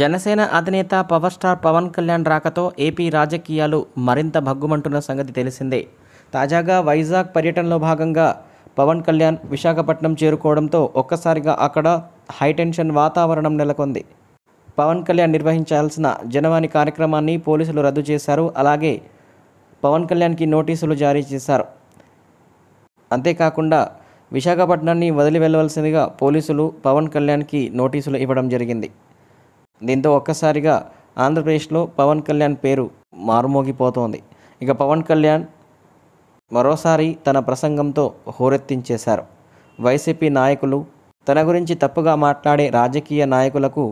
జనసేన అధినేత power star Pawan Kalyan రాకతో AP రాజకీయాలు మరింత భగ్గుమంటున్న సంగతి తెలిసిందే తాజాగా వైజాగ్ పర్యటనలో భాగంగా పవన్ కళ్యాణ్ విశాఖపట్నం చేరుకోవడంతో ఒక్కసారిగా అక్కడ హైటెన్షన్ వాతావరణం నెలకొంది పవన్ కళ్యాణ్ నిర్వహించాల్సిన జనవాణి కార్యక్రమాన్ని పోలీసులు రద్దు చేశారు అలాగే పవన్ కళ్యాణ్కి నోటీసులు జారీ చేశారు అంతేకాకుండా విశాఖపట్నాన్ని వదిలి వెళ్ళవలసిందిగా పోలీసులు పవన్ కళ్యాణ్కి నోటీసులు ఇవ్వడం జరిగింది దీంతో ఒక్కసారిగా ఆంధ్రప్రదేశ్లో పవన్ కళ్యాణ్ పేరు మారుమోగిపోతోంది ఇక పవన్ కళ్యాణ్ మరోసారి తన ప్రసంగంతో హోరెత్తించేశారు వైసీపీ నాయకులు తన గురించి తప్పుగా మాట్లాడే రాజకీయ నాయకులకు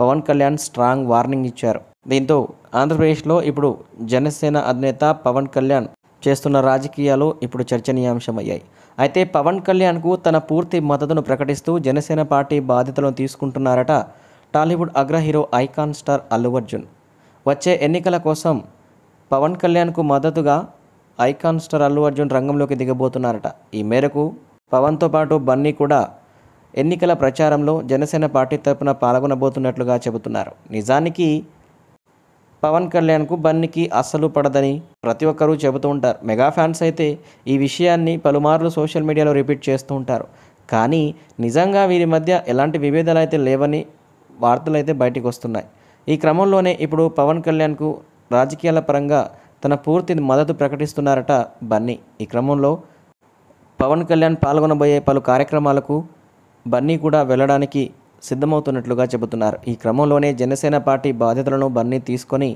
పవన్ కళ్యాణ్ స్ట్రాంగ్ వార్నింగ్ ఇచ్చారు దీంతో ఆంధ్రప్రదేశ్లో ఇప్పుడు జనసేన అధినేత పవన్ కళ్యాణ్ చేస్తున్న రాజకీయాలు ఇప్పుడు చర్చనీయాంశమయ్యాయి అయితే పవన్ కళ్యాణ్కు తన పూర్తి మద్దతును ప్రకటిస్తూ జనసేన పార్టీ బాధ్యతలను తీసుకుంటున్నారట టాలీవుడ్ అగ్ర hero icon star Allu Arjun వచ్చే ఎన్నికల కోసం పవన్ కళ్యాణ్కు మద్దతుగా ఐకాన్ స్టార్ అల్లు అర్జున్ రంగంలోకి దిగబోతున్నారట ఈ మేరకు పవన్తో పాటు బన్నీ కూడా ఎన్నికల ప్రచారంలో జనసేన పార్టీ తరపున పాల్గొనబోతున్నట్లుగా చెబుతున్నారు నిజానికి పవన్ కళ్యాణ్కు బన్నీకి అస్సలు పడదని ప్రతి ఒక్కరూ చెబుతూ ఉంటారు మెగా ఫ్యాన్స్ అయితే ఈ విషయాన్ని పలుమార్లు సోషల్ మీడియాలో రిపీట్ చేస్తూ ఉంటారు కానీ నిజంగా వీరి మధ్య ఎలాంటి విభేదాలు అయితే లేవని వార్తలు అయితే బయటకు వస్తున్నాయి ఈ క్రమంలోనే ఇప్పుడు పవన్ కళ్యాణ్కు రాజకీయాల పరంగా తన పూర్తి మద్దతు ప్రకటిస్తున్నారట బన్నీ ఈ క్రమంలో పవన్ కళ్యాణ్ పాల్గొనబోయే పలు కార్యక్రమాలకు బన్నీ కూడా వెళ్ళడానికి సిద్ధమవుతున్నట్లుగా చెబుతున్నారు ఈ క్రమంలోనే జనసేన పార్టీ బాధ్యతలను బన్నీ తీసుకొని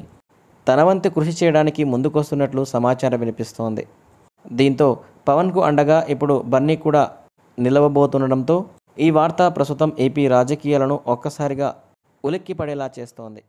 తన వంతు కృషి చేయడానికి ముందుకొస్తున్నట్లు సమాచారం వినిపిస్తోంది దీంతో పవన్కు అండగా ఇప్పుడు బన్నీ కూడా నిలవబోతుండడంతో ఈ వార్త ప్రస్తుతం ఏపీ రాజకీయాలను ఒక్కసారిగా ఉలిక్కిపడేలా చేస్తోంది